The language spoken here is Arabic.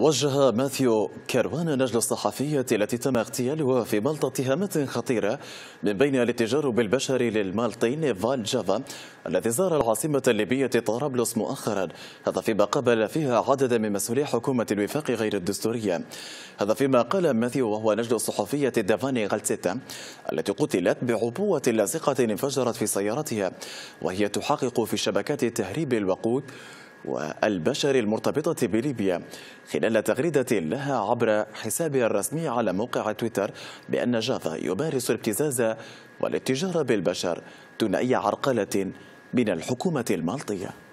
وجه ماثيو كروان نجل الصحفية التي تم اغتيالها في مالطا اتهامات خطيرة من بينها الاتجار بالبشر للمالطي نيفال جافا الذي زار العاصمة الليبية طرابلس مؤخرا هذا فيما قابل فيها عددا من مسؤولي حكومة الوفاق غير الدستورية هذا فيما قال ماثيو وهو نجل الصحفية دافاني غالسيتا التي قتلت بعبوة لاصقة انفجرت في سيارتها وهي تحقق في شبكات تهريب الوقود والبشر المرتبطة بليبيا خلال تغريدة لها عبر حسابها الرسمي على موقع تويتر بأن جافا يمارس الابتزاز والاتجار بالبشر دون أي عرقلة من الحكومة المالطية